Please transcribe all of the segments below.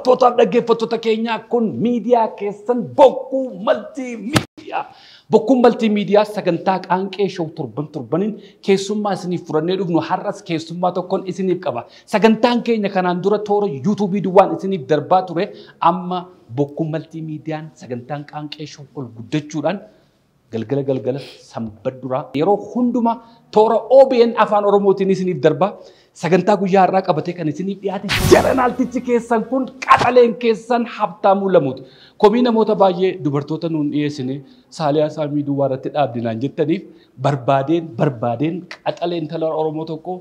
Tottootaaf dhaggeeffattoota keenyaa kun miidiyaa keessan bokkuu maltii miidiyaa. Bokkuu maltii miidiyaa sagantaa qaanqee shoo torban torbaniin keessummaa isiniif furannee dhufnu har'as keessummaa tokkoon isiniif qaba. Sagantaan keenya kanaan dura toora yuutuubii duwwaan isiniif darbaa ture amma bokkuu maltii miidiyaan sagantaan qaanqee shoo ol guddachuudhaan galgala galgala sanbadduraa yeroo hundumaa toora OBN afaan Oromootiin isiniif darbaa. sagantaa guyyaa har'aa qabatee kan isiniif dhiyaate jaran altichi keessan kun qaxaleen keessan habtaamuu lamuutu. Komii namoota baay'ee dubartoota nuun dhiyeessine saaliyaa saamii duwwaa irratti dhaabdinaan jettaniif barbaadeen barbaadeen qaxaleen tala Oromoo tokko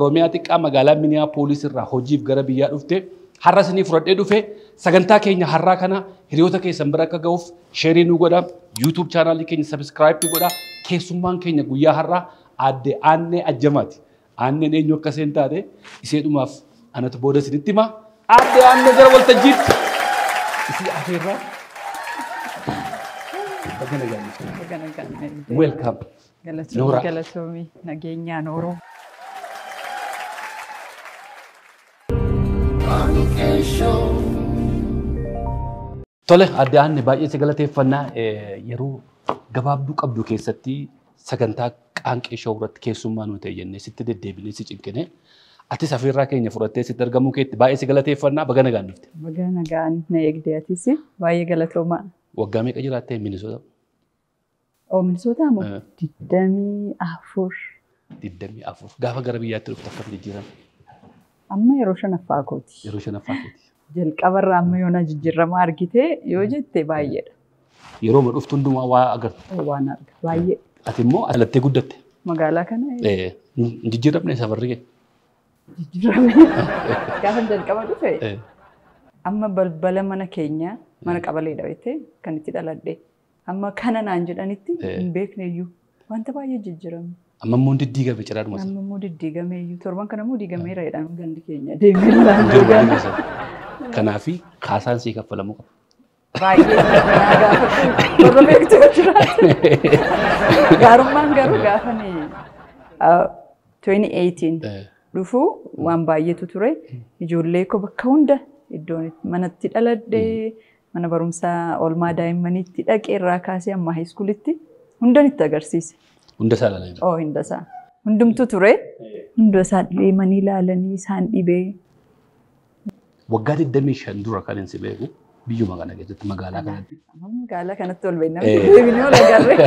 Oromiyaa xiqqaa magaalaa Miniyaapolis irraa hojiif gara biyyaa dhufte har'a isinii fudhadhee dhufe sagantaa keenya har'aa kana hiriyoota keessan bira akka ga'uuf sheerii nu godha yuutuub chaanaalii keenya sabiskiraayibii godha keessummaan keenya guyyaa har'aa aadde Aannee Ajjamaati. aannan eenyu akka isheen taate isheedhumaaf anatu booda isinitti hima. Aadde aannan gara waltajjiitti. Isii afeerraa. Bagana gaannifte. Bagana gaannifte. Welcome. Galatoomii galatoomii nageenyaan Oromoo. Tole adde aanni baay'ee si galateeffannaa yeroo gabaabduu qabdu keessatti sagantaa qaanqee showurratti keessummaa nuti eeyyannee sitti deddeebinee si cinqinee atis afirraa keenya fudhattee sitti argamuu keetti baay'ee si galateeffannaa baga nagaan dhufte. Baga eegdee atis baay'ee galatoomaa. Waggaa meeqa jiraattee Minisoota? Oo Minisoota moo digdamii afur. Digdamii afur. Gaafa gara biyyaatti dhuftu akkam jijjiirama? Amma yeroo shanaffaa kooti. Yeroo shanaffaa kooti. jalqabarraa amma yoona jijjiirama argite yoo hmm. jette baay'eedha. Yeroo ma dhuftu hundumaa waa agartu. baay'ee. Ati immoo alattee guddatte. Magaalaa kana. Jijjiiramne safarri kee. Jijjiiramne gaafa jalqaba dhufe amma balbala mana keenya mana qabalee dhabettee kan itti dhaladhe amma kana naan jedhanitti hin beekne wanta baay'ee jijjiirame. Amma immoo diddiigame jedhaa dhuma. Amma immoo torban kana immoo diigameera gandi keenya deemee kaasaan sii kaffalamuu qaba. baay'ee warra beektuu jiraatu gaarummaan garuu gaafanii 2018 dhufuu waan baay'eetu ture ijoollee koo bakka hunda iddoon manatti dhaladhee mana barumsaa olmaa daa'immaniitti dhaqee irraa kaasee hamma haayiskuulitti hundan itti agarsiise. Hundasaa ilaalanii? Oo hundasaa. Hundumtu ture. Hundasaa deemanii ilaalanii isaan dhibee. Waggaa 25 dura kan hin si beeku biyyuma kana keessatti magaalaa kanatti. Eh. Magaalaa kanatti ol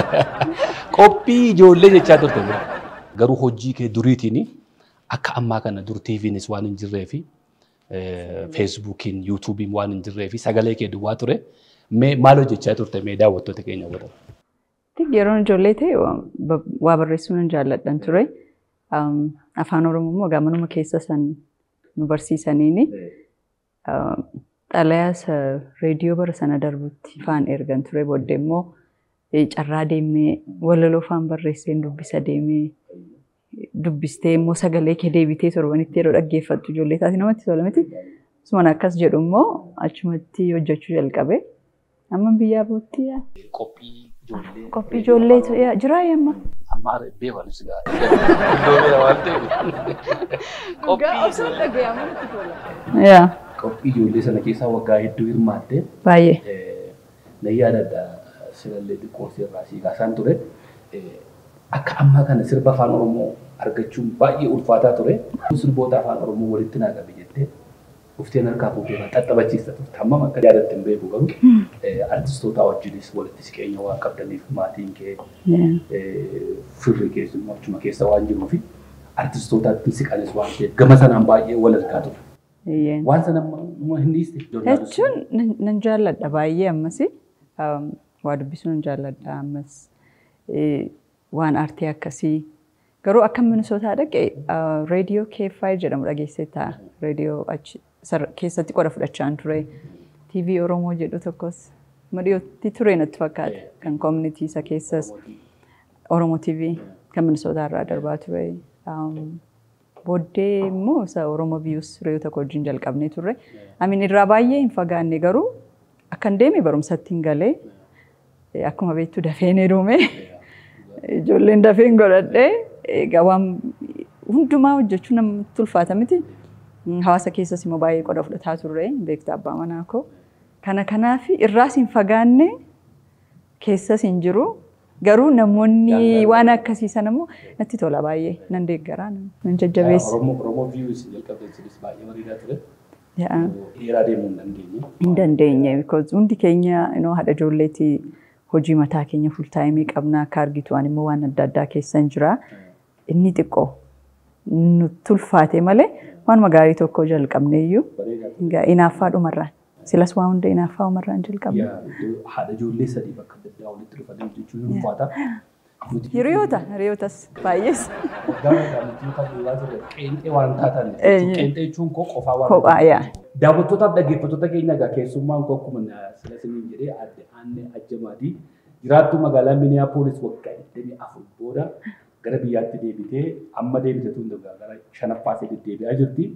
Qophii ijoollee jechaa turte. Garuu hojii kee duriitin akka ammaa kana dur TVnis waan hin jirree fi waan hin jirree fi sagalee kee duwwaa ture. Maal jechaa turte mee daawwattoota keenya godhan? Yeroon ijoollee ta'e waa barreessuu nan jaalladhan ture. Um, Afaan Oromoo immoo gaamanuma keessa san nu barsiisaniini. Xalayaa reediyoo bara sana darbutti faan ergan ture booddee immoo carraa deemee walaloo faan barreesseen dubbisa deemee dubbistee immoo sagalee deebitee torbanitti yeroo dhaggeeffattu ijoollee taati namatti tola miti. akkas jedhu immoo achumatti hojjechuu jalqabe. Amma biyyaa bootti Qophii ijoollee. amma. Yaa. qophii ijoollee sana keessaa waggaa hedduu hirmaattee. Baay'ee. Eh, Nayyaa adda addaa silallee xiqqoo sirraa siiqaa isaan ture. Eh, akka ammaa kana sirba afaan Oromoo argachuun baay'ee ulfaataa ture. Sirboota afaan Oromoo walitti naa qabe jettee dhufteen harkaa fuutee xaxxabachiista turte. Hammam akka jaalatti hin hmm. beeku eh, garuu artistoota wajjinis walittis qeenya qabdaniif maatiin kee firri keessummaa achuma keessa waan jiruufi artistootaatti siqanis waan ta'eef gama sanaan baay'ee wal argaa ture. Waan sana inni Jechuun nan jaalladha baay'ee ammas waa dubbisuu nan jaalladha ammas waan aartii akkasii garuu akka Minisootaa dhaqe reediyoo KFI jedhamu dhageessee ta'a. Reediyoo achi keessatti qola fudhachaan ture. TV Oromoo jedhu tokkos madhiyootti ture natti fakkaata kan koominitii isa keessas Oromoo TV kan Minisootaa irraa darbaa ture. Booddee immoo Oromoo biyyuus reeyyuu tokko wajjin jalqabnee turre. Amin irraa baay'ee hin fagaanne garuu akkan deeme barumsatti hin galee akkuma beektu dafeenee duume ijoolleen dafeen godhadhee gabaan hundumaa hojjechuu namatti ulfaata miti. Hawaasa keessas immoo baay'ee qoda fudhataa turre beektu abbaa manaa koo. Kana kanaaf irraas hin fagaanne keessas hin Garuu namoonni waan akkasii sana immoo natti tola baay'ee nan deeggaraa nan jajjabeessa. Oromoo viiyuus jalqabeessinis baay'ee bareedaa ture. Dheeraa deemuu hin dandeenye. Hin dandeenye. bikoos Hundi keenya haadha ijoolleetii hojii mataa keenya fultaayimii qabna akka argitu waan immoo waan adda addaa keessan jira. Inni xiqqoo nutti ulfaate malee waan magaarii tokko jalqabne iyyuu inaaffaa dhumarraan. Silas waa hundee inaafaa umarraan jalqabne. Haadha ijoollee sadii bakka addaa walitti dhufanii hojjechuun ni ulfaata. Hiriyoota, hiriyootas baay'ees. Qeenxee waan taatan qeenxee jechuun koo qofaa waan taatan. Daawwattootaaf dhaggeeffattoota keenya egaa keessummaan koo akkuma Silas hin jedhee adda aanne ajjamaatii jiraattu magaalaa Miniyaapolis waggaa 24 booda gara biyyaatti deebitee amma deebite tun gara shanaffaa sadii deebi'aa jirti.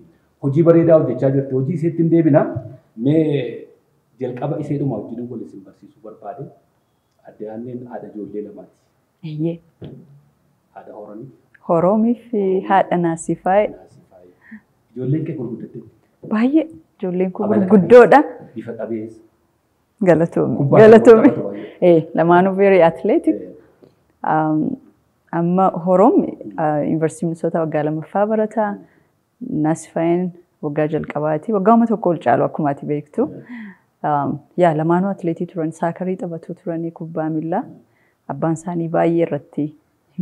Hojii bareedaa hojjechaa jirti. Hojii isheetti hin deebina. Mee jalqaba isheedhuma wajjin wal isin barsiisuu barbaade adda aanneen haadha ijoollee lamaati. Iyyee. Haadha horanii. fi haadha Ijoolleen Baay'ee ijoolleen kun gurguddoodha. Bifa Galatoome, Galatoomii. Lamaanuu very atleetik. Amma horoomni yuunivarsiitii misoota waggaa lamaffaa barataa Naasifaa'een. waggaa jalqabaati. Waggaa Waggaama tokko ol caalu akkuma ati beektu. Yaa lamaanuu atileetii turan saakarii taphatuu turanii kubbaa miillaa abbaan isaanii baay'ee irratti hin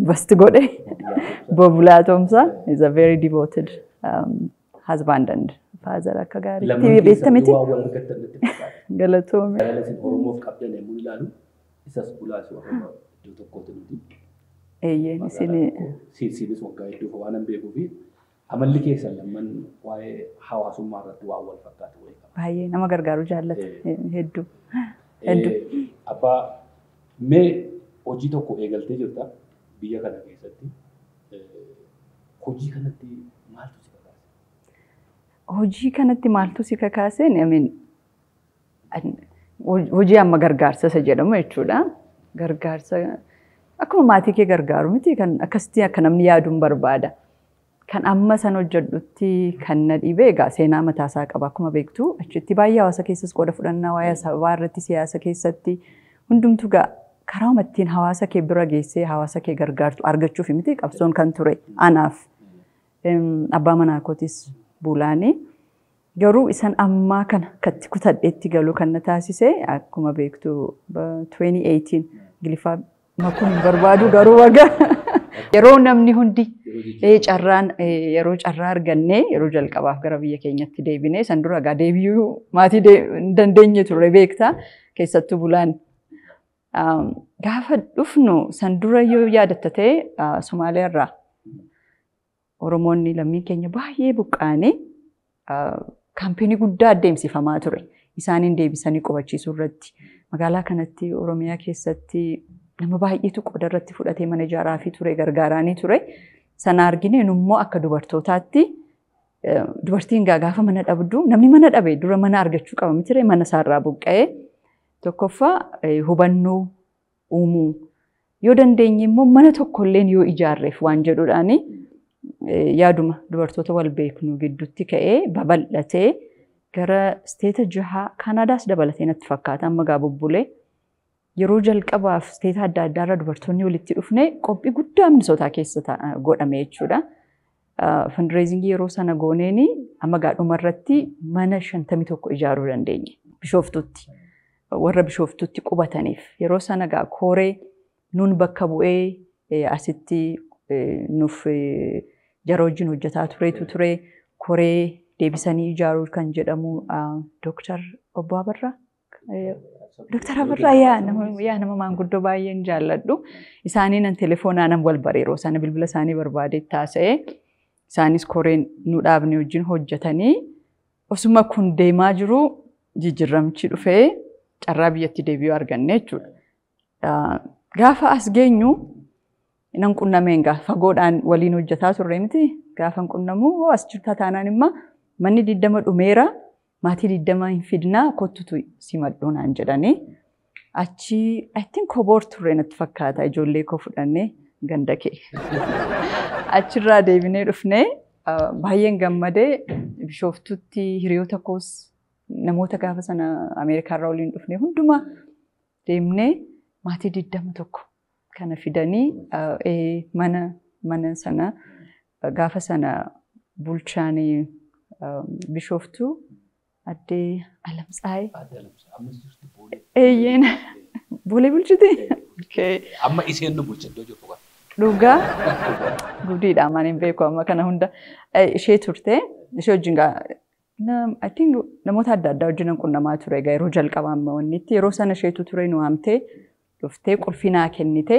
invest godhe. Bob Laatomsa is a very devoted husband and father akka gaariitti TV beekta miti? Galatoome. Oromoof Amalli keessa lamman waa'ee hawaasummaa irratti waan wal fakkaatu Baay'ee nama gargaaru jaallata hedduu. Abbaa mee hojii tokko eegaltee jirta biyya kana keessatti hojii kanatti maaltu si kakaase? Hojii kanatti maaltu si kakaase hojii amma gargaarsa isa jedhamu jechuudha. Gargaarsa akkuma maatii kee gargaaru miti kan akkasitti akka namni yaaduun barbaada. Kan amma san hojjedhutti kan na dhibe egaa seenaa mataasaa qaba akkuma beektu achitti baay'ee hawaasa keessas qoda fudhannaa waa'ee hmm. sabaa irratti siyaasa keessatti hundumtu gaa karaama ittiin hawaasa kee bira geessee hawaasa kee gargaartu argachuuf miti qabsoon kan ture anaaf abbaa manaa kootis buulaanii garuu isaan ammaa kana katti kutadheetti galuu kan na taasise akkuma beektu 2018 hmm. giliffaa makuun barbaadu garuu wagaa yeroo namni hundi. Carraan yeroo carraa argannee yeroo jalqabaaf gara biyya keenyatti deebinee san dura egaa deebi'uu maatii dandeenye ture beektaa keessattuu bulaan. Gaafa dhufnu san dura yoo yaadatta ta'e Somaaliyaarraa Oromoonni lammiin keenya baay'ee buqqaanii kaampeenii guddaa adeemsifamaa ture. Isaaniin deebisanii qofachiisuu irratti magaalaa kanatti Oromiyaa keessatti nama baay'eetu qoda irratti fudhatee mana ijaaraa ture gargaaranii ture. Sana argineen immoo akka dubartootaatti e, dubartiin gaafa mana dhabdu namni mana dhabe dura mana argachuu qaba mitiree mana isaarraa buqqa'ee tokkoffaa e, hubannoo uumuu yoo dandeenye immoo mana tokkolleen yoo ijaarreef waan jedhuudhaani e, yaaduma dubartoota wal beeknu gidduutti ka'ee babal'atee gara isteeta jahaa kaanaadaas dabalatee natti fakkaata amma gaa bubbulee. yeroo jalqabaaf steeta adda addaarra dubartoonni walitti dhufne qophii guddaa minisootaa keessa godhamee jechuudha. Fundireezingii yeroo sana gooneen amma gaadhuma irratti mana shantamii tokko ijaaruu dandeenye Bishooftuutti, warra Bishooftuutti qubataniif yeroo sana gaa kooree nuun bakka bu'ee asitti nuuf jara wajjin hojjetaa turetu turee koree deebisanii ijaaruu kan jedhamu doktar Obbo Abarraa. Doktara Abarraa yaa nama maanguddoo baay'een jaalladhu. Isaaniinan telefoonaanan wal bareeroo sana bilbila isaanii barbaadee taasa'ee isaanis koreen nu dhaabnee wajjin hojjetanii osuma kun deemaa jiru jijjiiramchi dhufee carraa biyyatti deebi'uu arganne jechuudha. Ah, gaafa as geenyu nan qunnameen gaafa fagoodhaan waliin hojjetaa turre miti gaafa hin qunnamuu as jirta taanaan manni diddama dhumeera. maatii digdamaa hin fidnaa kottutu simadhuu jedhanii achii I think koboor turre natti fakkaata ijoollee ko fudhannee ganda kee achirraa deebinee dhufnee baay'een gammadee bishooftutti hiriyoota koos namoota gaafa sana Ameerikaarraa waliin dhufnee hundumaa deemnee maatii digdama tokko kana fidanii mana mana sana gaafa sana bulchaanii bishooftuu addee Alamsaayee. Eeyyeen. Boolee bulchiti? Dhugaa guddiidha amaan hin beeku amma kana hunda. Ishee turte ishee wajjin I namoota adda addaa wajjin qunnamaa ture yeroo jalqaba amma wannitti yeroo sana isheetu ture nu hamtee dhuftee qulfinaa naa kennite.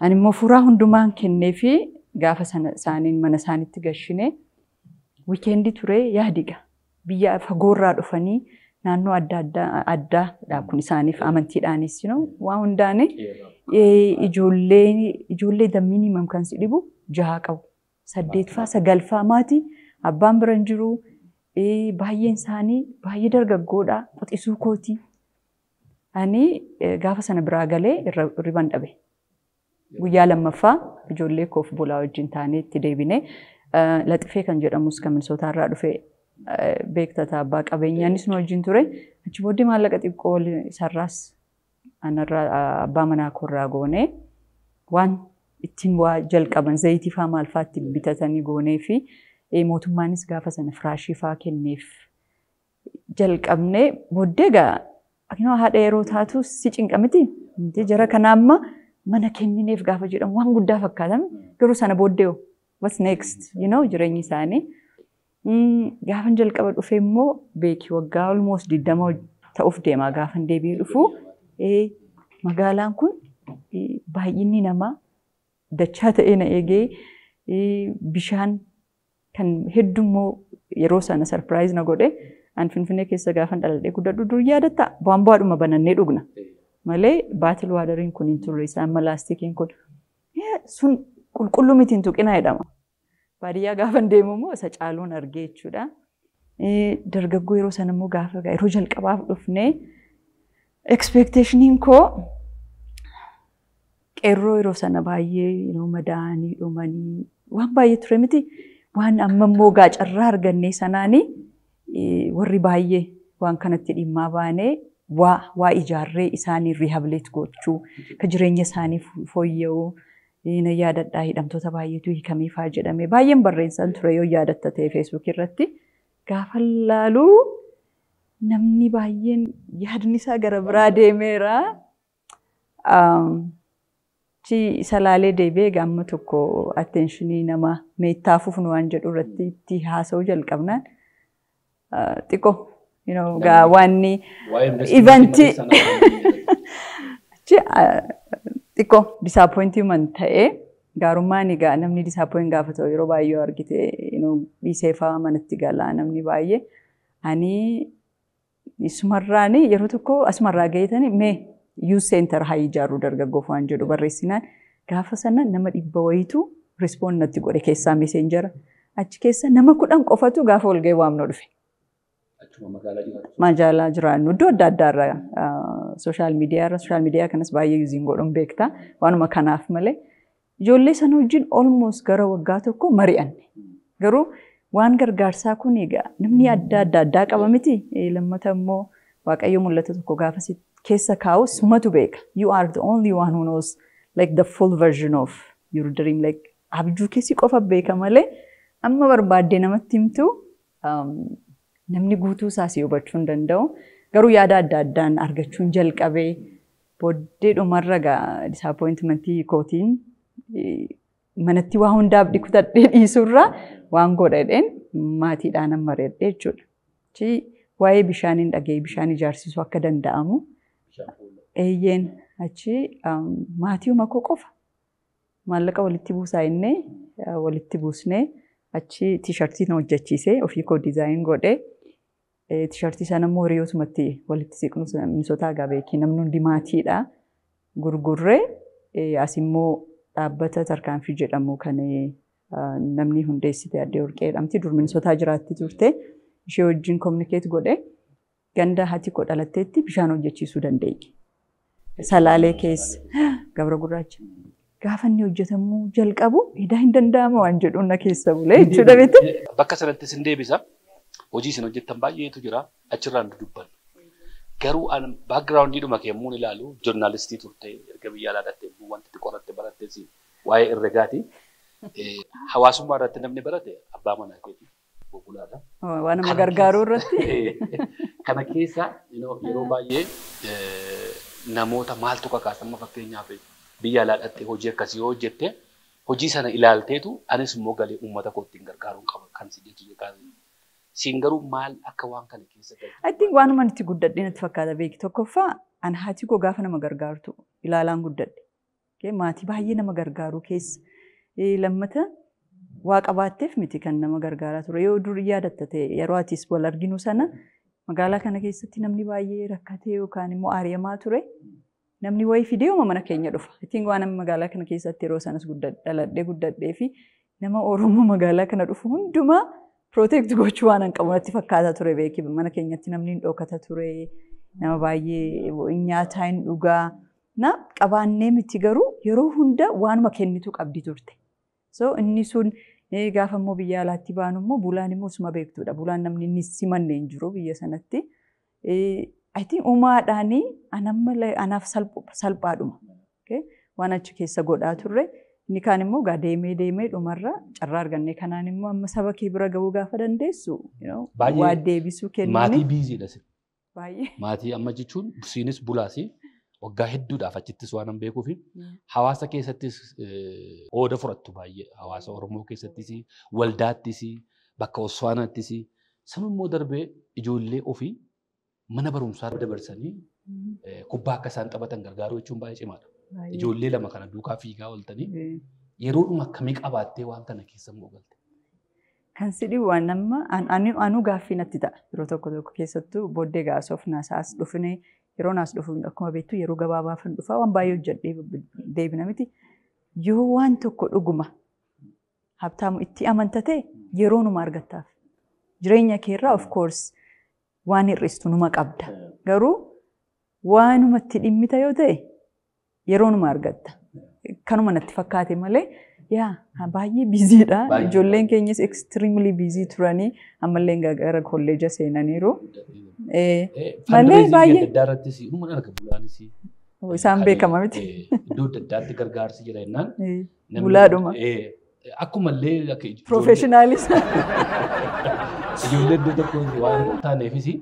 Ani immoo fuuraa hundumaan kennee fi gaafa sana isaaniin mana isaanitti gashine wiikeendii ture yaadiga. biyya fagoorraa dhufanii naannoo adda addaa kun isaaniif amantiidhaanis Waa hundaane ijoollee dammiin himam kan si dhibu jaha qabu. Saddeetfaa sagalfaa maatii abbaan bira hin jiru baay'een isaanii baay'ee dargaggoodha qoxisuu kooti. Ani gaafa sana biraa galee riban dhabe. Guyyaa lammaffaa ijoollee koof bolaa wajjin taanee itti deebine Laxifee kan jedhamus kan irraa dhufe beektataa abbaa qabeenyaanis nu wajjin ture. Achi booddee maallaqa xiqqoo sararaas abbaa manaa korraa goonee waan ittiin waa jalqaban zayitii faa maal faa bitatanii goonee fi mootummaanis gaafa sana firaashii faa kenneef jalqabnee booddee gaa haadha yeroo taatu si cinqa miti jara kana amma mana kennineef gaafa jedhamu waan guddaa fakkaatame garuu sana booddee was next jireenyi isaanii. Mmm, gaafan jalqaba dhufee immoo beekii waggaa olmoos digdama ta'uuf deema. Gaafan deebii dhufu magaalaan kun baay'inni namaa dachaa ta'ee na eegee bishaan kan immoo yeroo sana sarpiraayiz na godhe an Finfinnee keessa gaafan dhaladhee guddadhu yaada ta'a. bu'aan bu'aadhuma banannee dhugna malee baatil waadariin kun hin turre isaan malaastikiin kun sun qulqulluu miti hin tuqinaa jedhama. baadiyyaa gaafa deemu immoo isa caaluun argee jechuudha. E, dargaggoo yeroo sana immoo gaafa yeroo jalqabaaf dhufne. ekspeekteeshiniin koo qeerroo yeroo sana baay'ee madaanii dhumanii waan baay'ee ture miti waan amma immoo gaacarraa arganne sanaanii e, warri baay'ee waan kanatti dhimmaa baanee waa ijaarree isaanii riihabilit gochuu kan jireenya isaanii fooyya'uu. yaadadhaa hidhamtoota baay'eetu hiikameefaa jedhame baay'een barreessaan ture yoo yaadatta ta'e feesbuukii irratti gaafa laaluu namni baay'een yaadni isaa gara biraa deemeera. Isa laalee deebi'ee gaamma tokko atteenshinii nama meettaafuuf nu waan jedhu irratti itti haasa'uu jalqabnaan xiqqoo waan ivanti. xiqqoo disaapointiiman ta'ee gaarummaan egaa namni disaapoin gaafa ta'u yeroo baay'ee argite dhiisee fa'aa manatti galaa namni baay'ee. Ani yeroo tokko asumarraa gahetanii mee yuus seentar haa ijaaruu dargaggoof waan jedhu barreessinaan gaafa sana nama dhibba wayitu rispoon natti godhe keessaa meseenjara achi keessa nama kudhan qofatu gaafa walgahii waamnoo dhufe. magaalaa jiraannu iddoo adda addaarra ah, sooshaal miidiyaarra sooshaal miidiyaa kanas baay'ee yuuziin godhuun beektaa waanuma kanaaf malee ijoollee sana wajjin olmoos gara waggaa tokko mari'anne garuu waan gargaarsaa kun egaa namni adda adda addaa qaba miti lammata immoo waaqayyo mul'atu tokko gaafa keessa kaa'u sumatu beeka you are the only one who knows like the full version of your like abjuu keessi qofa beeka malee amma barbaaddee namatti himtu um, namni guutuu isaas hubachuu hin danda'u. Garuu yaada adda addaan argachuun jalqabee booddee dhumarra egaa disaapointimentii kootiin manatti waa hundaaf dhiqutadhee dhiisurraa waan godhadheen maatiidhaan amma reedhee jechuudha. Waa'ee bishaaniin dhaga'ee bishaan ijaarsisuu akka danda'amu eeyyeen achi maatiiwuma koo qofa maallaqa walitti buusaa innee walitti buusnee achi tiishartiin hojjachiise ofii koo dizaayin godhee. Eh, isaan ammoo immoo hiriyotumatti walitti siqnu misoota hagaa beekii namni hundi maatiidha. Gurgurree eh, as immoo dhaabbata tarkaanfii jedhamu kan eh, namni hundeessite addee warqee jedhamti. Dur minisootaa jiraatti turte. Ishee wajjin kominikeet godhe ganda hati koo bishaan hojjechiisuu dandeenye. Salaalee keessa gabra gurraacha. Gaafanni hojjetamuu jalqabu hidhaa hin danda'ama waan jedhuun na keessa bulee jechuudha beekte. Bakka sanatti hin deebisa. hojii isin hojjettan baay'eetu jira achirraan nu Garuu baagiraawundii dhuma kee muun ilaalu joornaalistii turte erga biyya alaadaatti immoo wanti qoratte si waa'ee herregaati. Hawaasummaa irratti namni barate abbaa manaa keeti bobbulaadha. Waan nama gargaaruu irratti. Kana keessa yeroo baay'ee namoota maaltu kakaasamu fakkeenyaaf biyya alaa alaadhaatti hojii akkasii yoo hojjette hojii sana ilaalteetu anis immoo galii uummata kootti gargaaruu qaba kan si jechuudha. Siin garuu maal akka waan kana keessa galu? I think waanuma nuti guddadee natti fakkaata beeki. Tokkoffaa an haati koo gaafa nama gargaartu ilaalaan guddadhe. Maatii baay'ee nama gargaaru keessa. Lammata waaqa baatteef miti kan nama gargaaraa ture. Yoo dur yaadatta ta'e yeroo atis wal arginu sana magaalaa kana keessatti namni baay'ee rakkatee yookaan immoo aariyamaa ture. Namni wayii fidee yooma mana keenya dhufa. Ittiin waan magaalaa kana keessatti yeroo sanas dhaladhee guddadhee fi nama Oromoo magaalaa kana dhufu hundumaa pirootekti gochuu waan hin qabu natti fakkaata ture beekii mana keenyatti namni hin dhookata ture nama baay'ee nyaataa hin dhugaa na qabaannee miti garuu yeroo hunda waanuma kennitu qabdi turte so inni sun gaafa immoo biyya alaatti ba'an immoo bulaan immoo suma beektuudha bulaan namni inni simanne hin jiru biyya sanatti. I think uumaadhaanii anaaf salphaadhuma waan achi keessa godhaa turre. Inni kaan immoo gaa deemee deemee dhumarra carraa arganne. Kanaan immoo amma saba kee bira gahuu gaafa dandeessu waa deebisuu kennuun. Maatii biiziidha sin. Baay'ee. Maatii amma jechuun siinis bulaas waggaa hedduudhaaf achittis waan hin beekuuf hawaasa keessattis ooda fudhattu baay'ee hawaasa Oromoo keessattis waldaattis bakka osoanaattis oswaanaattis immoo darbee ijoollee ofii mana barumsaa dabarsanii kubbaa akka isaan taphatan gargaaruu jechuun baay'ee cimaadha. Ijoollee lama kana duukaa fiigaa ooltanii yeroodhuma akkamii qabaattee waan kana keessa moogalte? Kan si waan amma anuu gaaffii natti ta'a. Yeroo tokko tokko keessattuu booddee gaasoof naas dhufinee yeroo naas dhufu akkuma beektu yeroo gabaabaaf hin dhufaa waan baay'ee hojjedhee deebina Yoo waan tokko dhuguma habtaamu itti amantate yeroo numa argattaaf. Jireenya keerraa of course waan hir'istu numa qabda. Garuu waanuma itti dhimmita yoo ta'e Yeroo yeroonuma argatta. Kanuma natti fakkaate malee yaa baay'ee biiziidha. Ijoolleen keenyas extremely biizii turanii ammallee gara kolleeja seenaniiru. Malee baay'ee. Isaan beekama miti. Iddoo adda addaatti jira jennaan. Bulaadhuma. Akkumallee akka Ijoollee iddoo waan taaneefis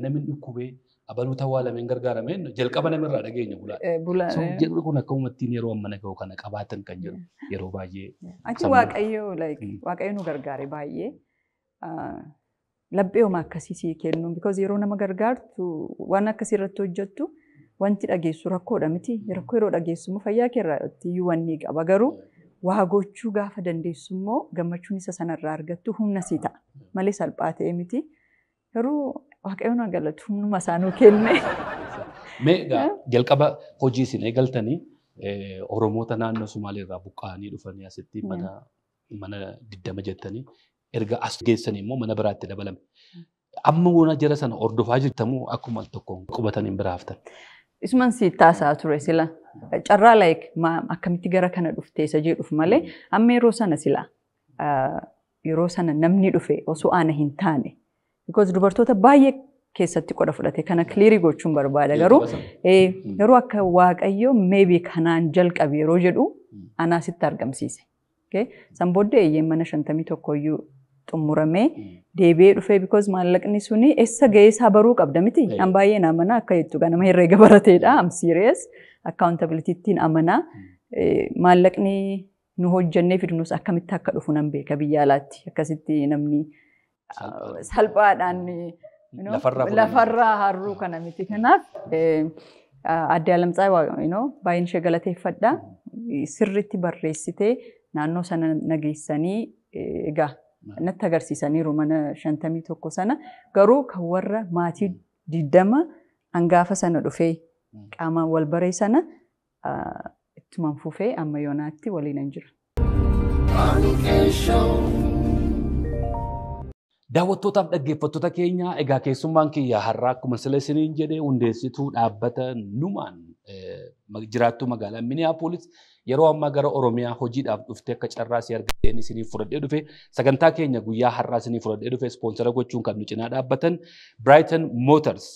namni dhukkubee. abaluuta waa lameen gargaarameen jalqaba namirraa dhageenya bulaa. Eh, eh. Jedhu kun akka ittiin yeroo ammana ga'u kana qabaatan kan jedhu yeroo baay'ee. Achi waaqayyoo mm. waaqayyo nu gargaare baay'ee. Ah, Laphee homaa akkasii sii kennuun because yeroo nama gargaartu waan akkasii irratti hojjettu wanti dhageessu rakkoodha miti mm. rakkoo yeroo dhageessu immoo fayyaa keerra iyyuu wanni qaba garuu waa gochuu gaafa dandeessu immoo gammachuun isa sanarraa argattu humna sii ta'a malee salphaa ta'e miti. Garuu waaqayyoon agalatu humnuma isaanuu kenne. Mee eh? jalqaba hojii isin egaltanii eh, oromota naannoo Sumaalee irraa buqqa'anii dhufanii asitti mm. mana diddama jettanii erga as geessanii immoo mana biraatti dabalame. Amma wona jara sana hordofaa jirtamu akkuma tokko qubatan hin biraa haftan. Isuman si taasaa ture sila carraa laayik akkamitti gara kana dhuftee isa jedhuuf malee mm. amma yeroo sana sila yeroo eh, sana namni dhufe osoo aana hin taane Because dubartoota baay'ee keessatti qoda fudhate kana kiliirii gochuun barbaada garuu yeroo hmm. akka waaqayyo meebii kanaan jalqabe yeroo jedhu hmm. anaa sitti argamsiise. San booddee eeyyeen mana shantamii tokkoyyuu xumuramee hmm. deebi'ee dhufee because maallaqni suni eessa ga'ee isaa baruu qabda naan An baay'een amanaa akka jettu nama herreega barateedha. Am serious akkaawuntabilitiittiin amanaa maallaqni nu hojjennee fidnus akkamitti akka dhufu nan beeka biyya alaatti akkasitti namni. salphaadhaan lafarraa harruu kana Kanaaf adde Alamtsaa baay'een ishee galateeffadha. Mm. Eh, Sirriitti barreessitee naannoo sana nageessanii eh, egaa mm. natti agarsiisaniiru mana shantamii tokko mm. sana garuu kan warra maatii diddama hangaafa sana dhufee qaamaan wal baree sana eh, ittumaan fufee amma yoonaatti waliin hin jira. Daawwattootaaf dhaggeeffattoota keenya egaa keessummaan kiyya har'aa akkuma sila isiniin jedhee hundeessituu dhaabbata numaan eh, jiraattuu magaalaa Minneapolis yeroo ammaa gara Oromiyaa hojiidhaaf dhuftee akka carraa si argateen isinii fudhadhee dhufe sagantaa keenya guyyaa har'aa isinii fudhadhee dhufe ispoonsara gochuun kan nu cinaa dhaabbatan Brighton Motors.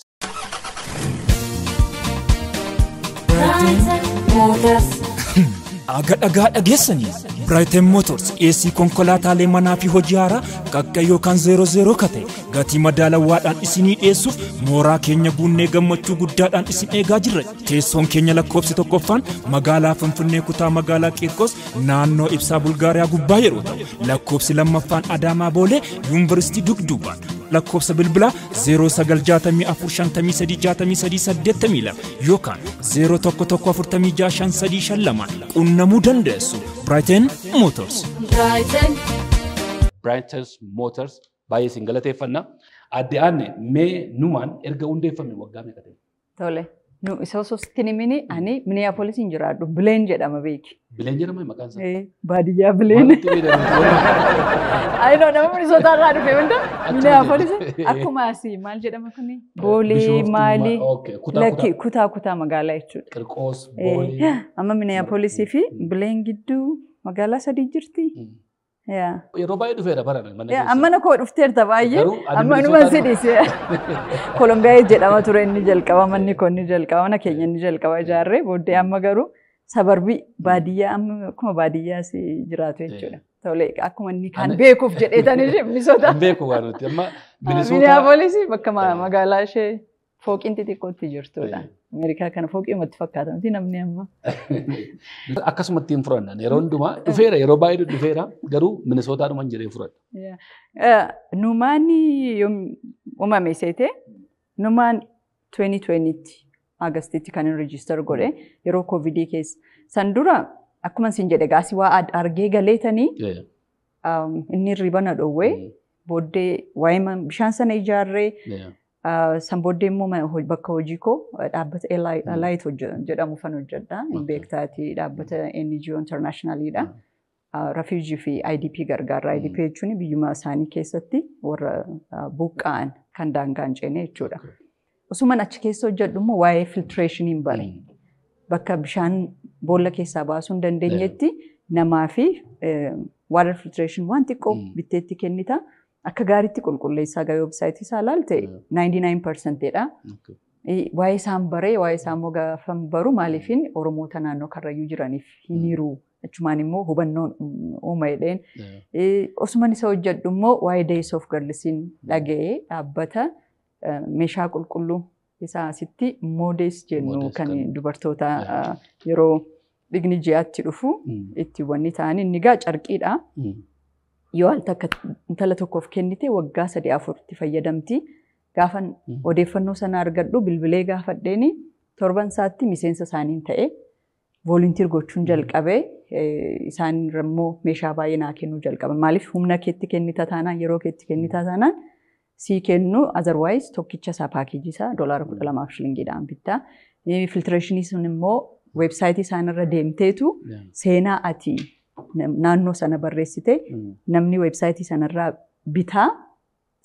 Aga dhagaa dhageessanii Biraayiten Motors dhiyeessii konkolaataalee manaa fi hojii haaraa qaqqa yookaan zeeroo zeeroo ka ta'e gatii madaalawaadhaan isinii dhiyeessuuf mooraa keenya buunnee gammachuu guddaadhaan isin eegaa jirra. Teessoon keenya lakkoofsi tokkoffaan magaalaa Finfinnee kutaa magaalaa Qiirqos naannoo Ibsaa Bulgaariyaa gubbaa yeroo ta'u lakkoofsi lammaffaan Adaamaa Boolee Yuunivarsiitii Dugduubaan lakkoofsa bilbilaa 09645368382 yookaan 011465352 qunnamuu dandeessu. Motors. Brighton Motors baay'ee isin galateeffannaa. Adde aanne mee numaan erga hundeeffame waggaa meeqa Tole. Nu isa soosittiin himini ani Minneapolis hin jiraadhu Bileen jedhama beeki. Bileen jedhama maqaan isaa? Eh, Baadiyyaa Bileen. Ayi nama Minnesota irraa dhufee hunda Minneapolis eh? akkuma asii maal jedhama kuni eh, Boolee maali lakki kutaa kutaa magaalaa jechuudha. Qirqoos Boolee. Amma Minneapolis fi Bileen gidduu Magaalaa sadii jirti. Yeroo baay'ee dhufeera mana koo dhufteerta baay'ee. Ammanuma si dhiise. Kolombiyaa jedhama ture inni jalqaba manni koo inni jalqaba mana keenya inni jalqaba ijaarree booddee amma garuu sabarbii baadiyyaa akkuma baadiyyaa si jiraatu jechuudha. akkuma inni kan beekuuf jedheetanii misoota. Beeku bakka magaalaa ishee. Fooqiin xixiqqootti jirtuudha. Ameerikaa kana fooqii matti fakkaata miti namni amma. Akkasumatti hin furannan yeroo hundumaa dhufeera yeroo baay'ee dhufeera garuu Minisootaadhumaan jiree furadha. Numaani uumame seete numaan 2020tti Agastitti kan hin rijiistar godhe yeroo kovidii keessa. San dura akkuma isin jedhe gaasii waa argee galeetanii inni ribana dhoowwee mm. booddee waa'ee bishaan sana ijaarree. Uh, San immoo bakka hojii koo dhaabbata Elaayit jedhamu fan hojjedha. Beektaatii dhaabbata NGO Internationaliidha. Rafiijii fi IDP gargaarra. IDP jechuun biyyuma isaanii keessatti warra buqqa'an kan daangaa hin ceene jechuudha. Osumaan achi keessa hojjedhu immoo waa'ee filtireeshiniin bare. Bakka bishaan boolla keessaa baasuu hin dandeenyetti namaa fi waadar filtireeshin waan xiqqoo hmm. bitteetti kennita. akka gaaritti qulqulleessaa gabe weebsaayitii isaa ilaalte 99% hmm. dha. Waa'ee isaan baree, waa'ee isaan immoo gaafa baru maaliifin hmm. Oromoota naannoo karrayyuu jiraniif hmm. hin hiru. Achumaan immoo hubannoon uumedheen. Osuman isaa hojjedhu immoo waa'ee Days of Girlsiin dhaga'ee dhaabbata eh, meeshaa qulqulluu isaa asitti Moodees jennu kan dubartoota eh, yeroo dhigni ji'aatti dhufu itti ni ta'an inni gaa dha. yoo al takka intala tokkoof kennite waggaa sadii afuritti fayyadamti. Gaafa hmm. odeeffannoo sana argadhu bilbilee gaafadheen torban isaatti miseensa isaaniin ta'e vooluntiir gochuun hmm. jalqabe isaan immoo meeshaa baay'ee naa kennuu jalqaba. Maaliif humna keetti kennita taanaan yeroo keetti kennita hmm. taanaan sii kennu azarwaayis tokkicha isaa paakeejii isaa doolaara kudha lamaaf shilingiidhaan bittaa. Filtireeshinii immoo weebsaayitii isaan irra deemteetu seenaa ati naannoo sana barreessite hmm. namni weebsaayitii sanarraa bitaa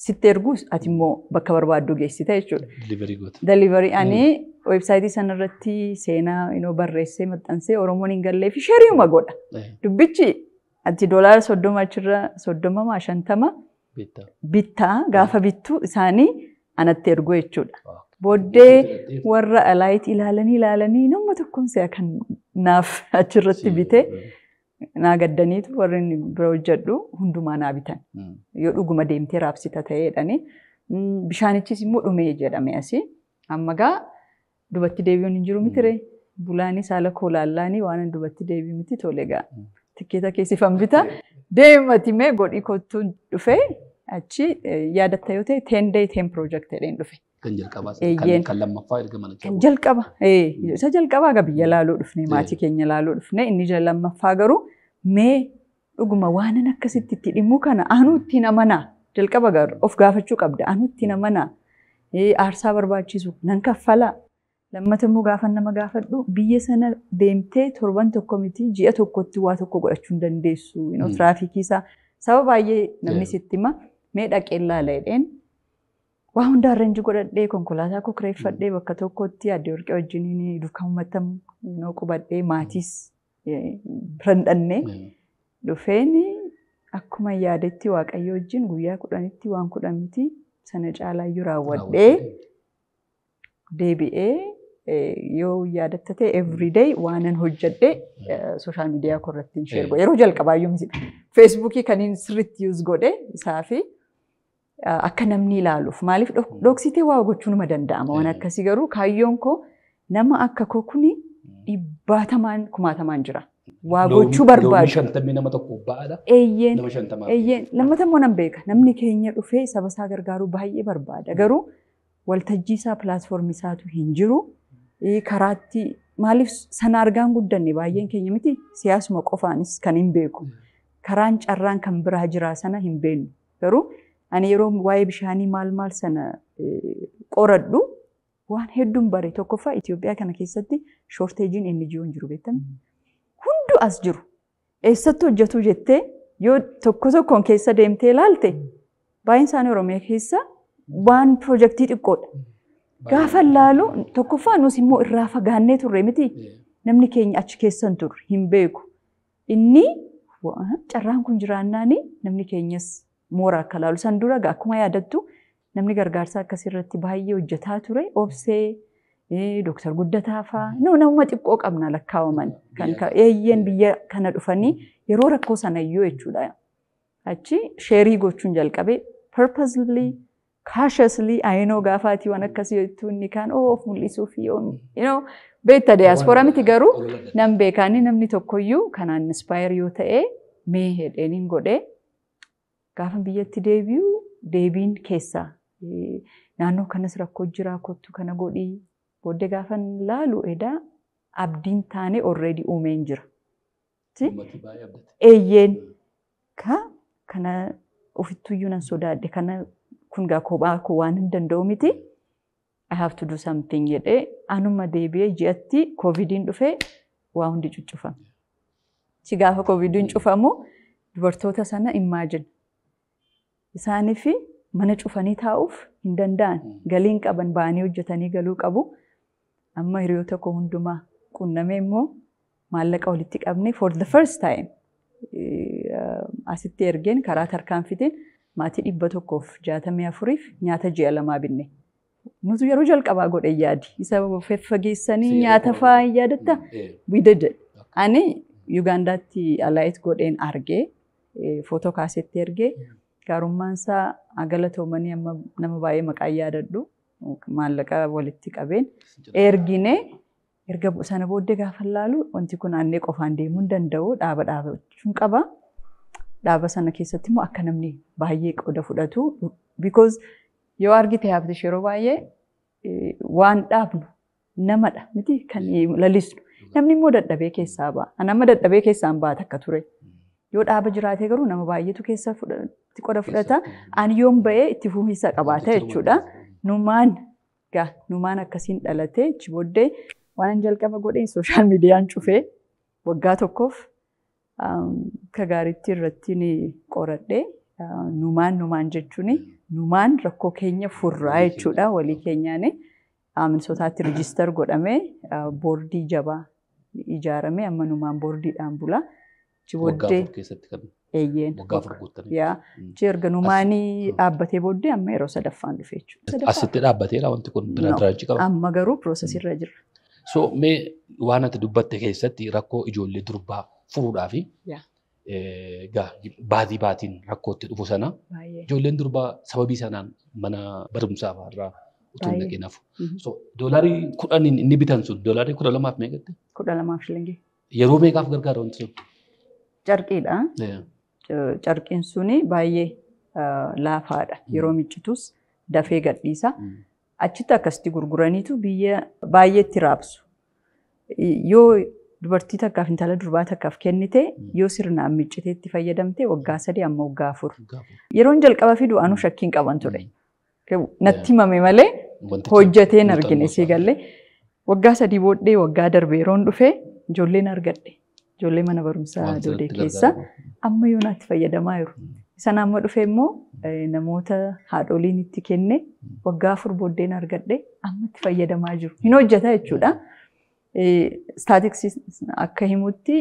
sitti ergu ati immoo bakka barbaaddu geessite jechuudha. Deliverii hmm. ani weebsaayitii sanarratti seenaa barreessee maxxansee Oromoon hin fi shari'uma hmm. godha. Eh. Dubbichi ati doolaara soddoma achirra soddomama shantama bittaa gaafa bittu isaanii anatti ergu jechuudha. Booddee warra alaayit ilaalanii ilaalanii nama tokkoon kanaaf achirratti bitee. naa gaddaniitu warri bira hojjedhu hundumaa naa bitan. Hmm. Yoo dhuguma deemtee raabsita ta'eedhani. Hmm, bishaanichis immoo dhumee jedhame asii. Amma gaa dubatti deebi'uun hin jiru mitiree? Hmm. Bulaanis saala koo laallaanii waan dubatti deebi'u miti tole gaa. Tikkeeta keessifan bita. Deemati mee godhii kottuun dhufee achi eh, yaadatta yoo ta'e 10 day 10 project jedheen dhufe. Kan jalqabaas kan lammaffaa erga mana Kan jalqaba. Isa jalqabaa egaa biyya laaloo dhufnee maatii keenya laaloo dhufnee inni jala lammaffaa garuu mee dhuguma nan akkasitti itti dhimmu kana anuu ittiin amanaa jalqaba of gaafachuu qabda anuu ittiin amanaa aarsaa barbaachisu nan kaffalaa lammata immoo gaafa nama gaafadhu biyya sana deemtee torban tokko miti ji'a tokkotti waa tokko godhachuu hin dandeessu. Tiraafikii isaa saba baay'ee namni sitti hima mee dhaqeen laaladheen Waa hundaarra inji godhadhee konkolaataa hmm. koo kireeffadhee bakka tokkotti addee warqee wajjin duukaa uummatamu qubadhee hmm. maatiis bira hin hmm. dhufeen akkuma yaadetti waaqayyo wajjin guyyaa kudhanitti waan kudhanitti sana caalaayyuu raawwadhee deebi'ee. yoo yaadatta ta'e everyday waanan hojjedhe sooshaal miidiyaa korratti sheer yeroo jalqabaa iyyuu feesbuukii kaniin sirriitti yuuz godhee. isaa Uh, akka namni ilaaluuf maaliif hmm. dhoksitee waa gochuu nama danda'ama waan akkasii garuu kaayyoon koo nama akka koo kuni hmm. dhibbaatamaan kumaatamaan jira. Hmm. Waa gochuu barbaadu. Shantamni nama tokko ba'aadha. Eeyyeen. Nama nan beeka namni keenya dhufee saba isaa gargaaruu baay'ee barbaada garuu waltajjii isaa pilaatfoormii isaatu hin jiru karaatti maaliif sana argaan guddanne baay'een keenya miti siyaasuma qofaanis kan hin beeku karaan carraan kan biraa jiraa sana hin beeknu garuu. Ani yeroo waa'ee bishaanii maal maal sana eh, qoradhu waan hedduun bare tokkoffaa Itoophiyaa kana keessatti shoorteejiin NGO'n jiru beektamu. Mm-hmm. Hunduu as jiru. Eessatti hojjetu jettee yoo tokko tokkoon keessa deemtee ilaalte mm-hmm. baay'een isaanii Oromiyaa keessa waan piroojeektii xiqqoodha. Mm-hmm. Gaafa laalu tokkoffaa nus immoo irraa fagaannee turre miti. Namni keenya achi keessan turre hin beeku. Inni carraan kun jiraannaani namni keenyas moora akka laalu. San dura akkuma yaadattu namni gargaarsa akkasirratti baay'ee hojjataa ture. Obsee Dooktar Guddataa fa'aa. Nama xiqqoo qabna lakkaawaman. Eeyyeen biyya kana dhufanii yeroo rakkoo sanayyoo jechuudha. Achi sheerii gochuun jalqabee purposely cautiously ayinoo gaafaatii waan akkasii jettuu inni kaan of mul'isuu fi beekta diyaaspooraa miti garuu nam beekaanii namni tokkoyyuu kanaan inspayir yoo ta'e mee hedheeniin godhee Gaafa biyyatti deebi'u deebiin keessa naannoo kanas rakkoo jiraa, kottu kana godhii booddee gaafa laalu edaa abdiin taane orreedii uumeen jira. Eeyyeen ka kana ofittuyyuu nan sodaadhe kana kun gaa kophaa koo waan hin danda'u miti. I have to do jedhee anuma deebi'ee ji'atti koovidiin dhufee waa hundi cuccufama. Si Gaafa koovidiin cufamu dubartoota sana immaajin Isaaniif mana cufanii taa'uuf hin danda'an hmm. galiin qaban ba'anii hojjetanii galuu qabu. Amma hiriyoota tokko hundumaa quunnamee immoo maallaqa walitti qabne for the first time asitti ergeen karaa tarkaanfitiin maatii dhibba tokkoof jaatamii afuriif nyaata ji'a lamaa binne. Nuti yeroo jalqabaa godhe yaadi. Isa faggeessanii nyaata fa'a yaadatta. Hmm, eh. Widada. Ani Yuugaandaatti alaa'eet godheen argee footo kaasetti ergee hmm. Gaarummaan isaa agala toomanii nama baay'ee maqaan yaadadhu maallaqa walitti qabeen erginee erga sana booddee gaafa laalu wanti kun aannee qofaan deemuu hin danda'u dhaaba dhaabachuun qaba. Dhaaba sana keessatti immoo akka namni baay'ee qooda fudhatu because yoo argite haaftes yeroo baay'ee waan dhaabnu namadha miti kan lalisnu namni immoo dadhabee keessaa ba'a. Anamma dadhabee hin baata akka ture. Yoo dhaaba jiraate garuu nama baay'eetu keessa qoda fudhata. Ani yoon ba'ee itti fufiinsa qabaata jechuudha. Numaan gaa numaan akkasiin dhalatee achi boodde waan jalqaba godhee sooshaal miidiyaan cufee waggaa tokkoof akka um, gaariitti irrattiin qoradhee uh, numaan numaan jechuun numaan rakkoo keenya furraa jechuudha walii keenyaan uh, aaminsotaatti riijistar godhame uh, boordii jabaa ijaarame amma numaan boordiidhaan bulaa. achi booddee. Eeyyeen. Waggaa afur guuttanii. Yaa achi erga numaanii dhaabbatee booddee amma yeroo sadaffaan dhufe jechuudha. Asitti dhaabbateera wanti kun bira diraajii qaba. Amma garuu piroosesirra jirra. So mee waan ati dubbatte keessatti rakkoo ijoollee durbaa furuudhaa fi baatii baatiin rakkootti dhufu sana ijoolleen durbaa sababii sanaan mana barumsaa irraa utuu hin dhaqee nafu. So doolarii kudhaniin inni bitan sun doolarii kudha lamaaf meeqatti? Kudha lamaaf shilingii. Yeroo meeqaaf gargaara wanti sun? Carqiidha. Carqiin suni baay'ee laafaadha. Yeroo miccitus dafee gadhiisa. Achitti akkasitti gurguraniitu biyya baay'eetti raabsu. Yoo dubartii takkaaf intala durbaa takkaaf kennite yoo sirnaan miccitee fayyadamte waggaa sadii amma waggaa afur. Yeroon jalqaba fidu anuu shakkiin qaban ture. Natti himame malee hojjeteen argine sii Waggaa sadii booddee waggaa darbe yeroon dhufe ijoolleen argadhe. ijoollee mana barumsaa Doodee keessa ammayyuu naatti fayyadamaa jiru. Isaan amma dhufee immoo namoota haadholiin itti kenne hmm. waggaa afur booddeen argadhe amma itti fayyadamaa jiru. Hin hojjeta jechuudha. Istaatiksii hmm. eh, akka himutti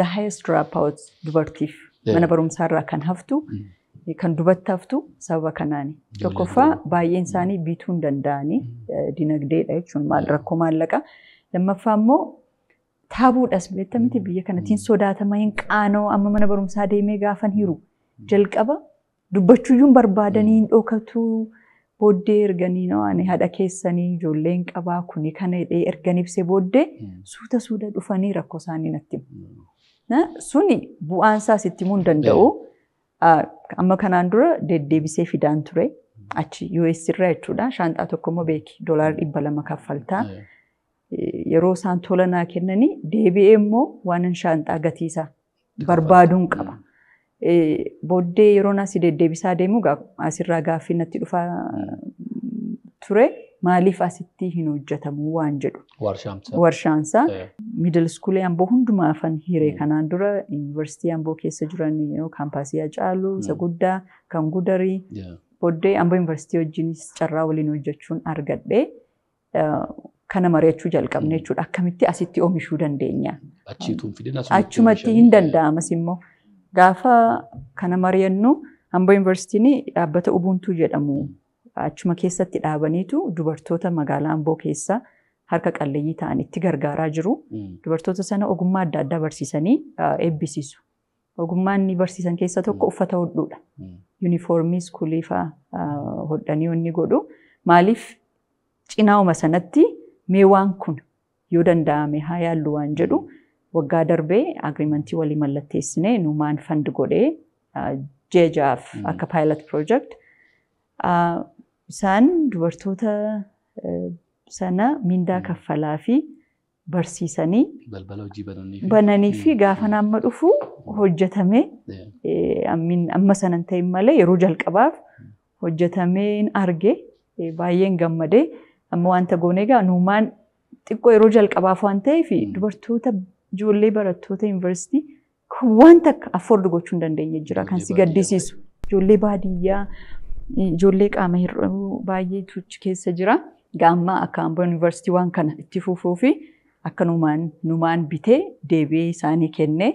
the highest rapport dubartiif mana barumsaarraa kan haftu hmm. eh, kan dubatti haftu sababa kanaani. Tokkoffaa baay'een isaanii bituu hin danda'anii eh, dinagdeedha jechuun maal rakkoo maallaqaa. Lammaffaa immoo taabuudhas beektaa miti biyya kanatiin sodaatamayin qaanoo amma mana barumsaa deemee gaafan hiru jalqaba dubbachuuyyuun barbaadanii hin dhokatuu booddee erganii waan haadha keessanii ijoolleen qabaa kuni kana hidhee ergan ibse booddee suuta suuta dhufanii rakkoo isaanii natti suni bu'aan isaas itti himuu hin danda'u. Amma kanaan dura deddeebisee fidaan ture achi US irraa jechuudha. Shaanxaa tokkommoo beeki doolaara dhibba lama kaffaltaa. yeroo isaan tolanaa kennanii deebi'ee immoo waan hin shaanxaa gatiisaa barbaaduun qaba. Booddee yeroon asii deddeebisaa deemu asirraa gaaffii natti dhufaa hmm. ture maaliif asitti hin hojjetamu waan jedhu. Warshaansaa. midal iskuulii Amboo hundumaafan hiree hmm. kanaan dura yuunivarsiitii Amboo keessa jiran kaampaasiyaa caalu isa hmm. guddaa kan Gudarii booddee Amboo yuunivarsiitii wajjinis carraa waliin hojjechuun argadhee kana mari'achuu jalqabne jechuudha. Akkamitti asitti oomishuu dandeenya? Achumatti hin danda'amas immoo gaafa kana mari'annu hambaa yuunivarsiitiin dhaabbata ubuntu jedhamu achuma keessatti dhaabaniitu dubartoota magaalaa Amboo keessa harka qalleeyyii ta'an itti gargaaraa jiru. Hmm. Dubartoota sana ogummaa adda addaa barsiisanii eebbisiisu. Ogummaa inni barsiisan keessaa tokko hmm. uffata hodhuudha. Yuunifoormii hmm. iskuulii fa'aa hodhanii inni godhu. Maaliif cinaa'uma sanatti mee waan kun yoo danda'ame haa yaallu waan jedhu waggaa darbee agriimentii waliin mallatteessinee nuumaan fand godhee jeejaaf hmm. akka paayilat piroojeekt isaan dubartoota sana mindaa hmm. kaffalaa fi barsiisanii bananii fi hmm. gaafa naamma dhufu hojjetamee amma sanan ta'in malee yeroo jalqabaaf hojjetameen arge baay'een gammadee. Amma wanta goonee egaa nuumaan xiqqoo yeroo jalqabaaf waan ta'eef hmm. dubartoota ijoollee barattoota yuunivarsiitii kan wanta akka afford gochuu hin dandeenye jira. Kan si gaddisiisu ijoollee baadiyyaa ijoollee qaama hir'uu uh, baay'eetu keessa jira. Gaammaa akka hambaa yuunivarsiitii waan kana itti fuufuu fi akka numaan bitee deebii isaanii kennee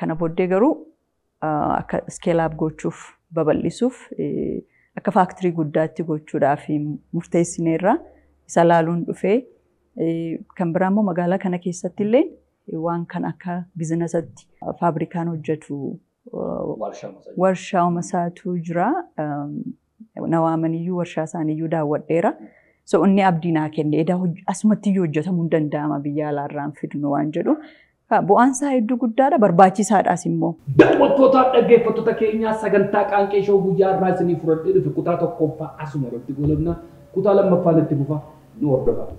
kana booddee garuu uh, akka iskeelaaf gochuuf babal'isuuf eh, akka faaktirii guddaatti gochuudhaaf murteessineerra. isa laaluun dhufee kan biraammoo magaalaa kana keessatti illee waan kan akka bizinasatti faabrikaan hojjetu warshaa'uma isaatu jira. Nawaamaniyyuu warshaa isaaniyyuu daawwadheera. So inni abdii naa kenne edaa asumatti iyyuu hojjetamuu danda'ama biyya alaarraan fidnu waan jedhu. Bu'aan isaa hedduu guddaadha barbaachisaadhaas immoo. Daawwattootaaf dhaggeeffattoota keenyaa sagantaa qaanqeeshoo guyyaa irraa isaanii fudhadhee kutaa tokkoffaa asuma irratti peu mafaletibuva nuwabdoga